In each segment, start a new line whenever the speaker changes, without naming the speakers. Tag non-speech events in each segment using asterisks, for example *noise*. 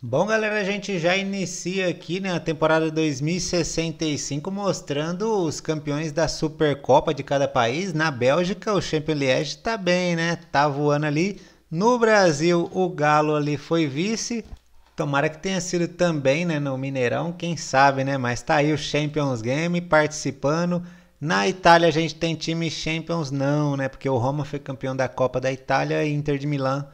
Bom, galera, a gente já inicia aqui né, a temporada 2065 mostrando os campeões da Supercopa de cada país. Na Bélgica, o Champions League tá bem, né? Tá voando ali. No Brasil, o Galo ali foi vice. Tomara que tenha sido também né, no Mineirão, quem sabe, né? Mas tá aí o Champions Game participando. Na Itália a gente tem time Champions não, né? Porque o Roma foi campeão da Copa da Itália e Inter de Milão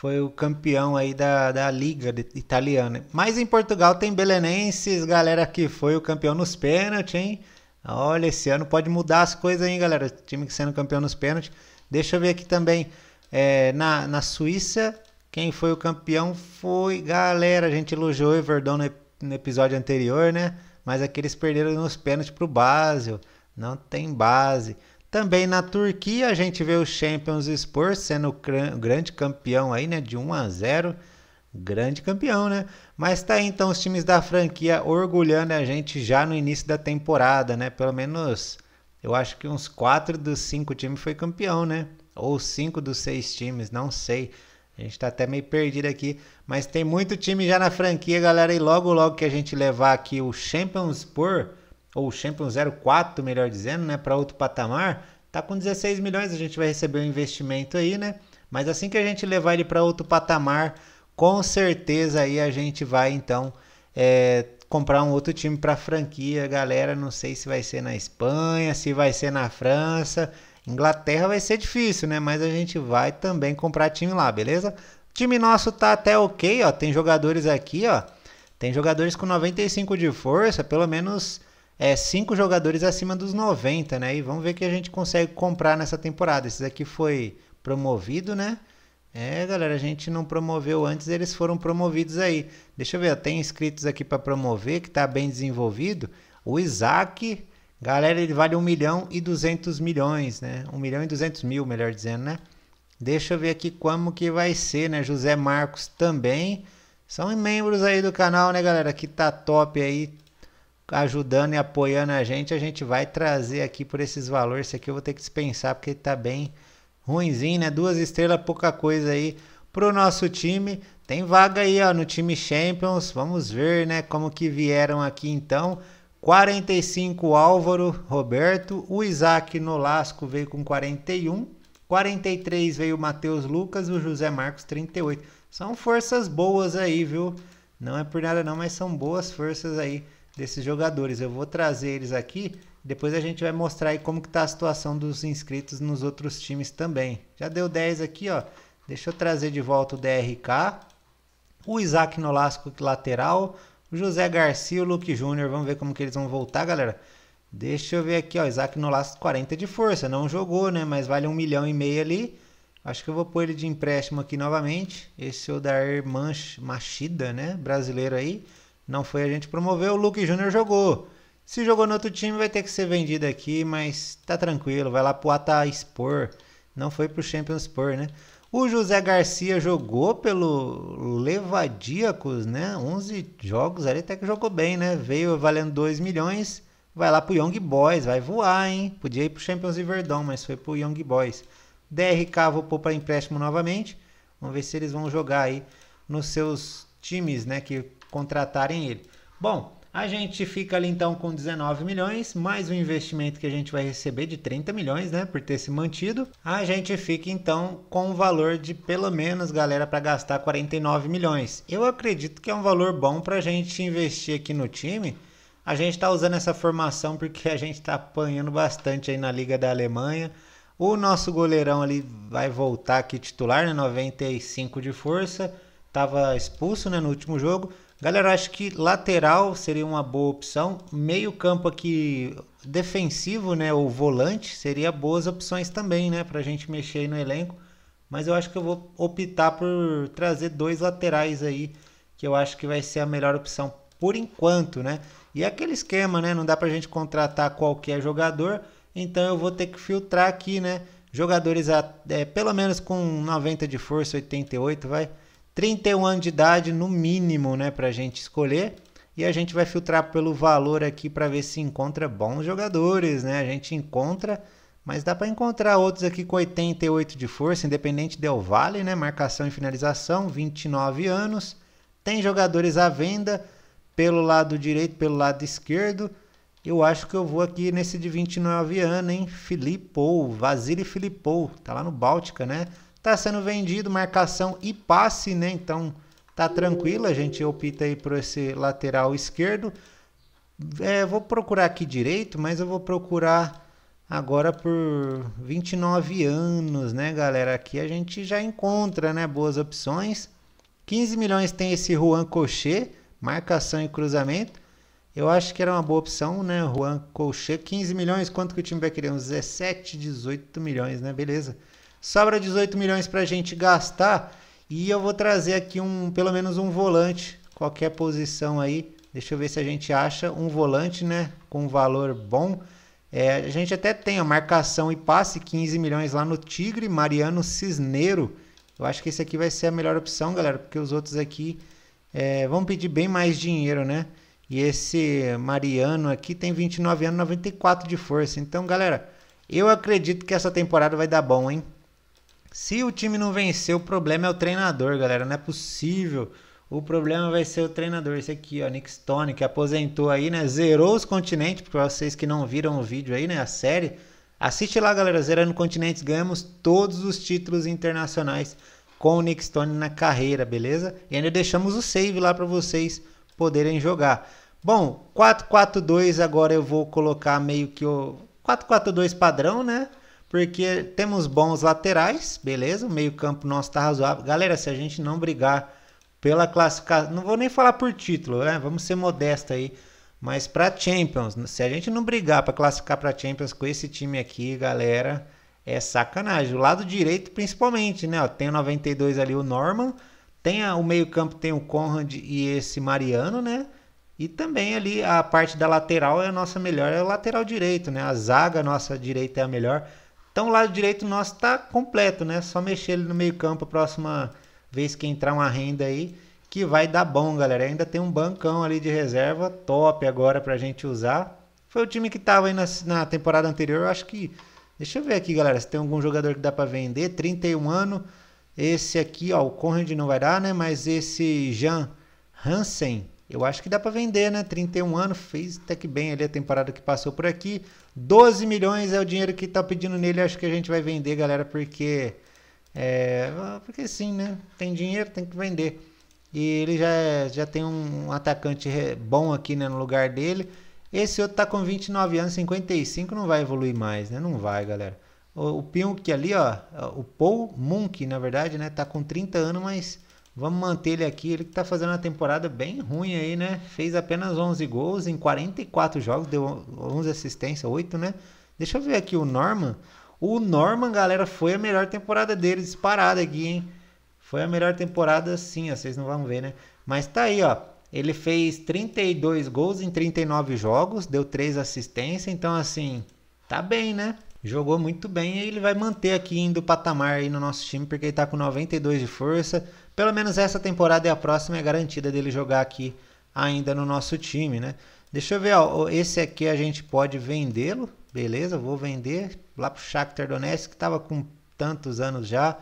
foi o campeão aí da, da Liga Italiana. Mas em Portugal tem Belenenses, galera, que foi o campeão nos pênaltis, hein? Olha, esse ano pode mudar as coisas, hein, galera? time que sendo campeão nos pênaltis. Deixa eu ver aqui também. É, na, na Suíça, quem foi o campeão foi. Galera, a gente elogiou o Everdon no, no, episódio anterior, né? Mas aqui é eles perderam nos pênaltis pro Basel. Não tem base. Também na Turquia a gente vê o Champions Sport sendo grande campeão aí, né? De 1 a 0. Grande campeão, né? Mas tá aí então os times da franquia orgulhando a gente já no início da temporada, né? Pelo menos eu acho que uns 4 dos 5 times foi campeão, né? Ou 5 dos 6 times, não sei. A gente tá até meio perdido aqui, mas tem muito time já na franquia, galera, e logo logo que a gente levar aqui o Champions Sport ou Champion 04, melhor dizendo, né, para outro patamar, tá com 16 milhões, a gente vai receber um investimento aí, né? Mas assim que a gente levar ele para outro patamar, com certeza aí a gente vai então é, comprar um outro time para franquia, galera. Não sei se vai ser na Espanha, se vai ser na França. Inglaterra vai ser difícil, né? Mas a gente vai também comprar time lá, beleza? O time nosso tá até ok, ó. Tem jogadores aqui, ó. Tem jogadores com 95 de força, pelo menos é, cinco jogadores acima dos 90, né? E vamos ver que a gente consegue comprar nessa temporada. Esse daqui foi promovido, né? É, galera, a gente não promoveu antes, eles foram promovidos aí. Deixa eu ver, tem inscritos aqui para promover, que está bem desenvolvido. O Isaac, galera, ele vale 1 milhão e 200 milhões, né? 1 milhão e 200 mil, melhor dizendo, né? Deixa eu ver aqui como que vai ser, né? José Marcos também. São membros aí do canal, né, galera? Que tá top aí ajudando e apoiando a gente, a gente vai trazer aqui por esses valores. Esse aqui eu vou ter que dispensar porque tá bem ruimzinho, né? Duas estrelas, pouca coisa aí pro nosso time. Tem vaga aí, ó, no time Champions. Vamos ver, né, como que vieram aqui então. 45 Álvaro Roberto, o Isaac Nolasco veio com 41, 43 veio o Matheus Lucas, o José Marcos 38. São forças boas aí, viu? Não é por nada não, mas são boas forças aí desses jogadores. Eu vou trazer eles aqui. Depois a gente vai mostrar aí como que tá a situação dos inscritos nos outros times também. Já deu 10 aqui, ó. Deixa eu trazer de volta o DRK. O Isaac Nolasco, lateral. O José Garcia e o Luke Júnior. Vamos ver como que eles vão voltar, galera. Deixa eu ver aqui, ó. Isaac Nolasco, 40 de força. Não jogou, né? Mas vale um milhão e meio ali. Acho que eu vou pôr ele de empréstimo aqui novamente. Esse é o Dair Machida, né? Brasileiro aí. Não foi a gente promover, o Luke Júnior jogou. Se jogou no outro time, vai ter que ser vendido aqui, mas tá tranquilo, vai lá pro Ataspor. Não foi pro Champions Sport, né? O José Garcia jogou pelo Levadíacos, né? 11 jogos ali, até que jogou bem, né? Veio valendo 2 milhões, vai lá pro Young Boys, vai voar, hein? Podia ir pro Champions de Verdão, mas foi pro Young Boys. DRK vou pôr para empréstimo novamente. Vamos ver se eles vão jogar aí nos seus times, né? Que contratarem ele. Bom, a gente fica ali então com 19 milhões, mais o um investimento que a gente vai receber de 30 milhões, né, por ter se mantido. A gente fica então com um valor de pelo menos, galera, para gastar 49 milhões. Eu acredito que é um valor bom para a gente investir aqui no time. A gente está usando essa formação porque a gente está apanhando bastante aí na Liga da Alemanha. O nosso goleirão ali vai voltar aqui titular, né, 95 de força. Tava expulso né, no último jogo, Galera, acho que lateral seria uma boa opção. Meio campo aqui defensivo, né? Ou volante, seria boas opções também, né? Pra gente mexer aí no elenco. Mas eu acho que eu vou optar por trazer dois laterais aí, que eu acho que vai ser a melhor opção por enquanto, né? E é aquele esquema, né? Não dá pra gente contratar qualquer jogador, então eu vou ter que filtrar aqui, né? Jogadores a, é, pelo menos com 90 de força, 88, vai 31 anos de idade no mínimo, né, para a gente escolher. E a gente vai filtrar pelo valor aqui para ver se encontra bons jogadores, né? A gente encontra, mas dá para encontrar outros aqui com 88 de força, independente del Vale, né? Marcação e finalização, 29 anos. Tem jogadores à venda pelo lado direito, pelo lado esquerdo. Eu acho que eu vou aqui nesse de 29 anos, hein? Filipou, Vasily Filipou, tá lá no Báltica, né? Tá sendo vendido, marcação e passe, né? Então tá tranquilo, a gente opta aí por esse lateral esquerdo. É, vou procurar aqui direito, mas eu vou procurar agora por 29 anos, né, galera? Aqui a gente já encontra, né, boas opções. 15 milhões tem esse Juan Cochet, marcação e cruzamento. Eu acho que era uma boa opção, né? Juan Colchê, 15 milhões, quanto que o time vai querer? Uns 17, 18 milhões, né? Beleza. Sobra 18 milhões para a gente gastar e eu vou trazer aqui um pelo menos um volante, qualquer posição aí. Deixa eu ver se a gente acha um volante, né, com valor bom. É, a gente até tem a marcação e passe 15 milhões lá no Tigre, Mariano Cisneiro. Eu acho que esse aqui vai ser a melhor opção, galera, porque os outros aqui é, vão pedir bem mais dinheiro, né? E esse Mariano aqui tem 29 anos, 94 de força. Então, galera, eu acredito que essa temporada vai dar bom, hein? Se o time não vencer, o problema é o treinador, galera. Não é possível. O problema vai ser o treinador. Esse aqui, ó, Nick Stone, que aposentou aí, né? Zerou os continentes. Para vocês que não viram o vídeo aí, né? A série. Assiste lá, galera. Zerando Continentes. Ganhamos todos os títulos internacionais com o Nick Stone na carreira, beleza? E ainda deixamos o save lá para vocês poderem jogar. Bom, 4-4-2 agora eu vou colocar meio que o 4-4-2 padrão, né? porque temos bons laterais, beleza? O meio-campo nosso está razoável. Galera, se a gente não brigar pela classificação, não vou nem falar por título, né? Vamos ser modestos aí, mas para Champions, se a gente não brigar para classificar para Champions com esse time aqui, galera, é sacanagem. O lado direito principalmente, né? Ó, tem o 92 ali o Norman, tem a, o meio-campo tem o Conrad e esse Mariano, né? E também ali a parte da lateral é a nossa melhor, é o lateral direito, né? A zaga nossa direita é a melhor. Então o lado direito nosso está completo, né? Só mexer ele no meio campo a próxima vez que entrar uma renda aí, que vai dar bom, galera. Ainda tem um bancão ali de reserva, top agora para a gente usar. Foi o time que estava aí na, na temporada anterior, eu acho que... Deixa eu ver aqui, galera, se tem algum jogador que dá para vender. 31 anos, esse aqui, ó, o Conrad não vai dar, né? Mas esse Jean Hansen eu acho que dá para vender, né? 31 anos, fez até que bem ali a temporada que passou por aqui. 12 milhões é o dinheiro que tá pedindo nele. Acho que a gente vai vender, galera, porque. É, porque sim, né? Tem dinheiro, tem que vender. E ele já, já tem um atacante bom aqui né, no lugar dele. Esse outro tá com 29 anos, 55, não vai evoluir mais, né? Não vai, galera. O, o Pionk ali, ó, o Paul Munk, na verdade, né? Tá com 30 anos, mas Vamos manter ele aqui, ele que está fazendo uma temporada bem ruim aí, né? Fez apenas 11 gols em 44 jogos, deu 11 assistências, 8, né? Deixa eu ver aqui o Norman. O Norman, galera, foi a melhor temporada dele, disparada aqui, hein? Foi a melhor temporada, sim, ó, vocês não vão ver, né? Mas tá aí, ó. Ele fez 32 gols em 39 jogos, deu 3 assistências, então assim, tá bem, né? Jogou muito bem e ele vai manter aqui indo o patamar aí no nosso time, porque ele tá com 92 de força, pelo menos essa temporada e a próxima é garantida dele jogar aqui ainda no nosso time, né? Deixa eu ver, ó, esse aqui a gente pode vendê-lo, beleza? Vou vender lá pro Shakhtar Donetsk, que tava com tantos anos já.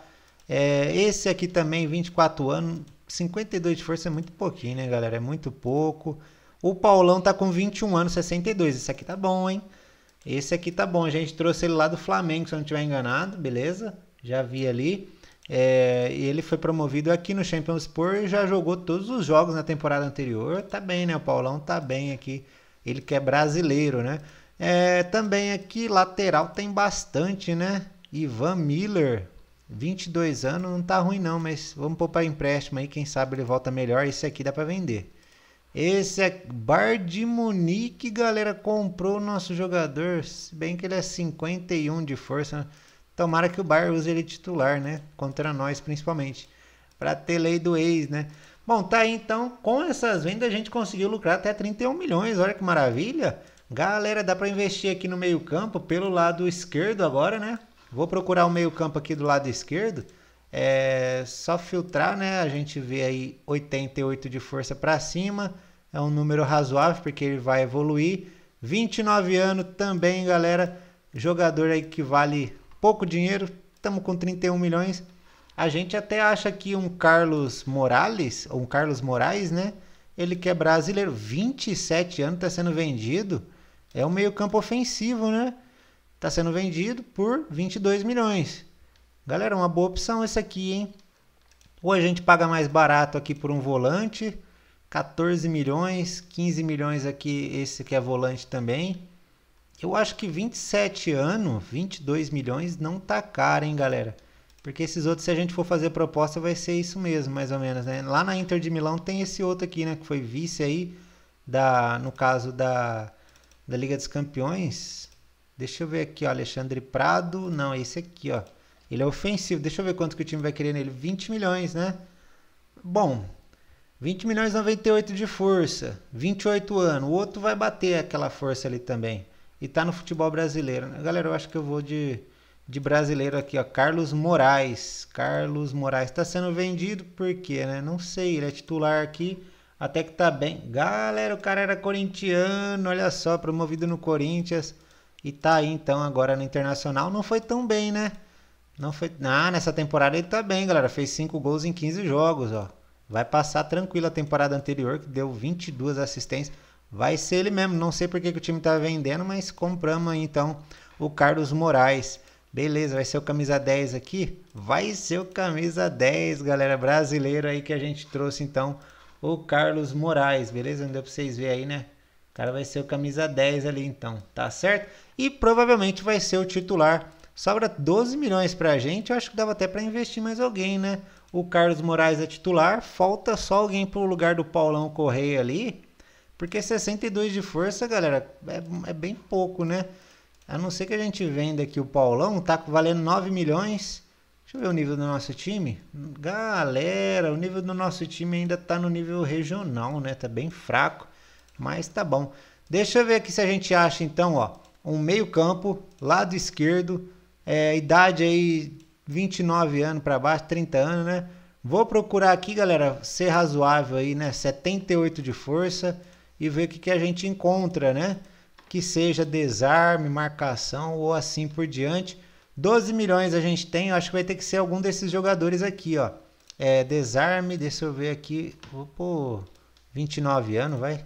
É, esse aqui também, 24 anos, 52 de força é muito pouquinho, né, galera? É muito pouco. O Paulão tá com 21 anos, 62. Esse aqui tá bom, hein? Esse aqui tá bom. A gente trouxe ele lá do Flamengo, se eu não estiver enganado, beleza? Já vi ali. É, e ele foi promovido aqui no Champions e já jogou todos os jogos na temporada anterior. Tá bem, né? O Paulão tá bem aqui. Ele que é brasileiro, né? É, também aqui, lateral tem bastante, né? Ivan Miller, 22 anos, não tá ruim não, mas vamos poupar empréstimo aí, quem sabe ele volta melhor. Esse aqui dá para vender. Esse é Bar de Munique, galera, comprou o nosso jogador, se bem que ele é 51 de força, né? Tomara que o Bayern use ele titular, né? Contra nós, principalmente. Para ter lei do ex, né? Bom, tá aí então. Com essas vendas a gente conseguiu lucrar até 31 milhões. Olha que maravilha. Galera, dá para investir aqui no meio campo pelo lado esquerdo agora, né? Vou procurar o meio campo aqui do lado esquerdo. É só filtrar, né? A gente vê aí 88 de força para cima. É um número razoável porque ele vai evoluir. 29 anos também, galera. Jogador aí que vale pouco dinheiro, estamos com 31 milhões. A gente até acha que um Carlos Morales, ou um Carlos Moraes, né? Ele que é brasileiro, 27 anos, está sendo vendido. É um meio campo ofensivo, né? Está sendo vendido por 22 milhões. Galera, uma boa opção esse aqui, hein? Ou a gente paga mais barato aqui por um volante, 14 milhões, 15 milhões aqui, esse que é volante também. Eu acho que 27 anos, 22 milhões, não tá caro, hein, galera? Porque esses outros, se a gente for fazer proposta, vai ser isso mesmo, mais ou menos, né? Lá na Inter de Milão tem esse outro aqui, né? Que foi vice aí, da, no caso da, da Liga dos Campeões. Deixa eu ver aqui, ó. Alexandre Prado. Não, é esse aqui, ó. Ele é ofensivo. Deixa eu ver quanto que o time vai querer nele. 20 milhões, né? Bom, 20 milhões 98 de força. 28 anos. O outro vai bater aquela força ali também e tá no futebol brasileiro. Né? Galera, eu acho que eu vou de, de brasileiro aqui, ó. Carlos Moraes. Carlos Moraes tá sendo vendido por quê, né? Não sei, ele é titular aqui. Até que tá bem. Galera, o cara era corintiano, olha só, promovido no Corinthians. E tá aí então agora no Internacional. Não foi tão bem, né? Não foi. Ah, nessa temporada ele tá bem, galera. Fez 5 gols em 15 jogos, ó. Vai passar tranquilo a temporada anterior, que deu 22 assistências vai ser ele mesmo. Não sei porque que o time tá vendendo, mas compramos aí, então o Carlos Moraes. Beleza, vai ser o camisa 10 aqui? Vai ser o camisa 10, galera, brasileiro aí que a gente trouxe então o Carlos Moraes, beleza? Não deu para vocês verem aí, né? O cara vai ser o camisa 10 ali então, tá certo? E provavelmente vai ser o titular. Sobra 12 milhões pra gente, eu acho que dava até para investir mais alguém, né? O Carlos Moraes é titular, falta só alguém pro lugar do Paulão Correia ali, porque 62 de força, galera, é, é bem pouco, né? A não ser que a gente venda aqui o Paulão, tá valendo 9 milhões. Deixa eu ver o nível do nosso time. Galera, o nível do nosso time ainda tá no nível regional, né? Tá bem fraco, mas tá bom. Deixa eu ver aqui se a gente acha, então, ó, um meio campo, lado esquerdo, é, idade aí 29 anos para baixo, 30 anos, né? Vou procurar aqui, galera, ser razoável aí, né? 78 de força, e ver o que, que a gente encontra, né? Que seja desarme, marcação ou assim por diante. 12 milhões a gente tem, acho que vai ter que ser algum desses jogadores aqui, ó. É, desarme, deixa eu ver aqui. Vou 29 anos, vai.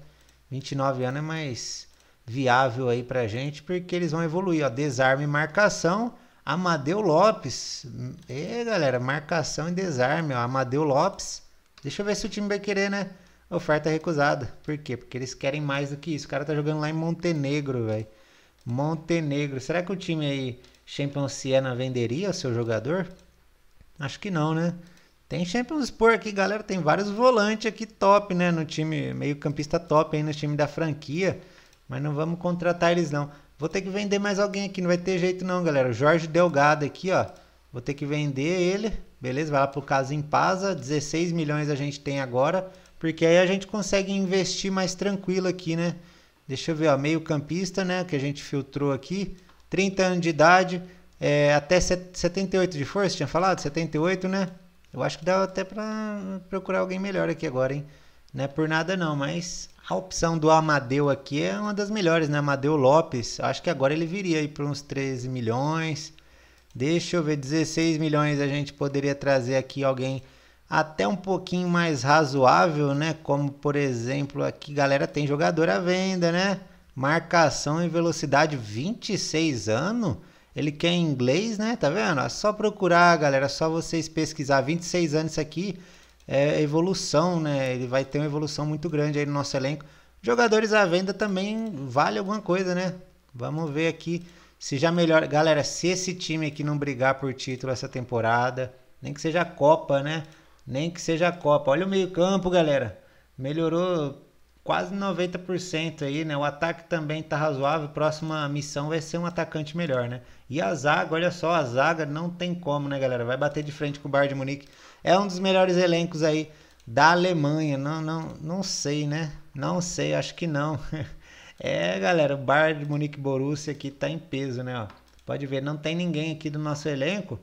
29 anos é mais viável aí pra gente, porque eles vão evoluir, ó. Desarme, marcação. Amadeu Lopes. E hum, galera, marcação e desarme, ó. Amadeu Lopes. Deixa eu ver se o time vai querer, né? Oferta é recusada. Por quê? Porque eles querem mais do que isso. O cara tá jogando lá em Montenegro, velho. Montenegro. Será que o time aí, Champions Siena, venderia o seu jogador? Acho que não, né? Tem Champions por aqui, galera. Tem vários volantes aqui top, né? No time, meio campista top aí no time da franquia. Mas não vamos contratar eles, não. Vou ter que vender mais alguém aqui, não vai ter jeito não, galera. O Jorge Delgado aqui, ó. Vou ter que vender ele. Beleza, vai lá pro Casim Paza. Pasa. 16 milhões a gente tem agora. Porque aí a gente consegue investir mais tranquilo aqui, né? Deixa eu ver, ó, meio campista, né? Que a gente filtrou aqui. 30 anos de idade, é, até 78 de força, tinha falado? 78, né? Eu acho que dá até para procurar alguém melhor aqui agora, hein? Não é por nada não, mas a opção do Amadeu aqui é uma das melhores, né? Amadeu Lopes, acho que agora ele viria aí para uns 13 milhões. Deixa eu ver, 16 milhões a gente poderia trazer aqui alguém até um pouquinho mais razoável, né? Como por exemplo, aqui galera tem jogador à venda, né? Marcação e velocidade 26 anos. Ele quer inglês, né? Tá vendo? É só procurar, galera. É só vocês pesquisar 26 anos isso aqui é evolução, né? Ele vai ter uma evolução muito grande aí no nosso elenco. Jogadores à venda também vale alguma coisa, né? Vamos ver aqui se já melhora. Galera, se esse time aqui não brigar por título essa temporada, nem que seja a Copa, né? Nem que seja a Copa. Olha o meio-campo, galera. Melhorou quase 90% aí, né? O ataque também tá razoável. Próxima missão vai ser um atacante melhor, né? E a zaga, olha só, a zaga não tem como, né, galera? Vai bater de frente com o Bayern de Munique. É um dos melhores elencos aí da Alemanha. Não, não, não sei, né? Não sei, acho que não. *laughs* é, galera, o Bayern de Munique Borussia aqui tá em peso, né, ó. Pode ver, não tem ninguém aqui do nosso elenco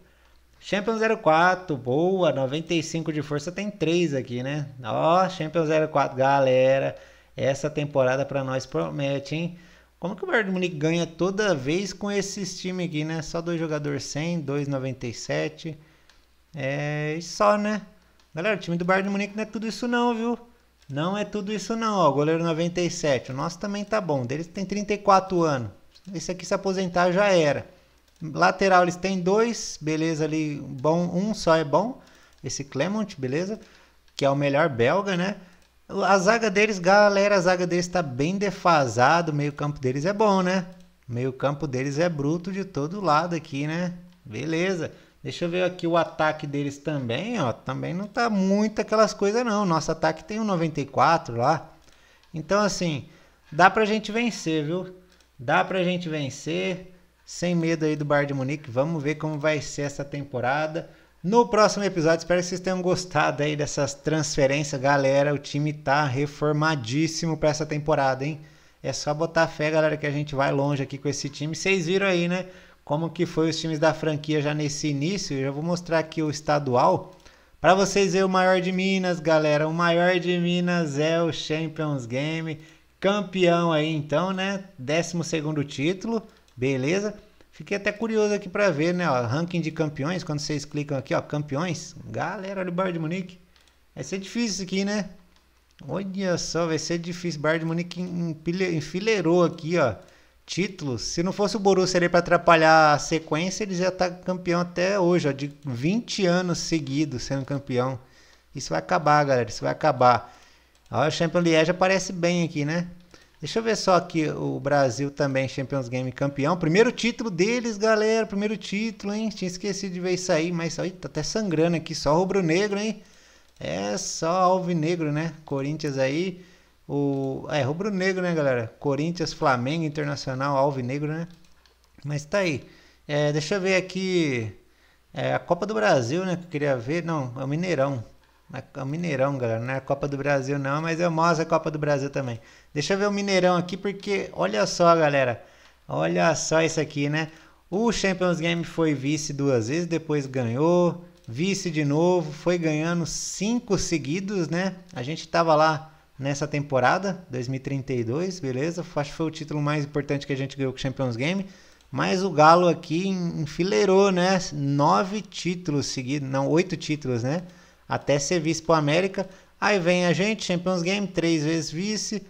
Champion 04, boa, 95 de força, tem 3 aqui, né? Ó, oh, Champion 04, galera, essa temporada para nós promete, hein? Como que o Bayern de Munique ganha toda vez com esses times aqui, né? Só dois jogadores 100, 2,97, é, e só, né? Galera, o time do Bayern de Munique não é tudo isso não, viu? Não é tudo isso não, ó, goleiro 97, o nosso também tá bom, o deles tem 34 anos, esse aqui se aposentar já era. Lateral eles têm dois, beleza ali, bom, um só é bom, esse Clement, beleza? Que é o melhor belga, né? A zaga deles, galera, a zaga deles tá bem defasado, o meio-campo deles é bom, né? O meio-campo deles é bruto de todo lado aqui, né? Beleza. Deixa eu ver aqui o ataque deles também, ó. Também não tá muito aquelas coisas, não. Nosso ataque tem um 94 lá. Então, assim, dá pra gente vencer, viu? Dá pra gente vencer sem medo aí do Bar de Munique. Vamos ver como vai ser essa temporada. No próximo episódio, espero que vocês tenham gostado aí dessas transferências, galera. O time tá reformadíssimo para essa temporada, hein? É só botar fé, galera, que a gente vai longe aqui com esse time. Vocês viram aí, né? Como que foi os times da franquia já nesse início? Eu já vou mostrar aqui o estadual. Para vocês verem o maior de Minas, galera. O maior de Minas é o Champions Game. Campeão aí, então, né? 12 segundo título. Beleza? Fiquei até curioso aqui para ver, né? Ó, ranking de campeões. Quando vocês clicam aqui, ó, campeões. Galera, do o Bayern de Munique. Vai ser difícil isso aqui, né? Olha só, vai ser difícil. Bayern de Munique enfileirou aqui, ó. Títulos. Se não fosse o Borussia ali para atrapalhar a sequência, ele já tá campeão até hoje, ó. De 20 anos seguidos sendo campeão. Isso vai acabar, galera. Isso vai acabar. Ó, o Champions League já aparece bem aqui, né? Deixa eu ver só aqui o Brasil também, Champions Game campeão. Primeiro título deles, galera. Primeiro título, hein? Tinha esquecido de ver isso aí, mas aí tá até sangrando aqui. Só rubro-negro, hein? É só alvinegro, né? Corinthians aí. O... É, rubro-negro, né, galera? Corinthians, Flamengo, Internacional, alvinegro, né? Mas tá aí. É, deixa eu ver aqui. É, a Copa do Brasil, né? Que eu queria ver. Não, é o Mineirão. Na Mineirão, galera. Não é a Copa do Brasil, não, mas eu mostro a Copa do Brasil também. Deixa eu ver o Mineirão aqui, porque olha só, galera. Olha só isso aqui, né? O Champions Game foi vice duas vezes, depois ganhou, vice de novo, foi ganhando cinco seguidos, né? A gente tava lá nessa temporada, 2032, beleza? Acho que foi o título mais importante que a gente ganhou com o Champions Game. Mas o Galo aqui enfileirou, né? Nove títulos seguidos, não, oito títulos, né? até ser vice pro América. Aí vem a gente, Champions Game, três vezes vice,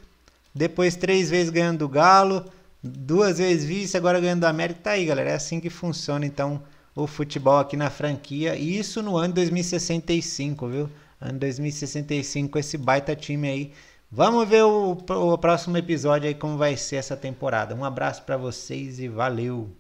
depois três vezes ganhando do Galo, duas vezes vice, agora ganhando do América. Tá aí, galera. É assim que funciona então o futebol aqui na franquia. E isso no ano 2065, viu? Ano 2065, esse baita time aí. Vamos ver o, o próximo episódio aí como vai ser essa temporada. Um abraço para vocês e valeu!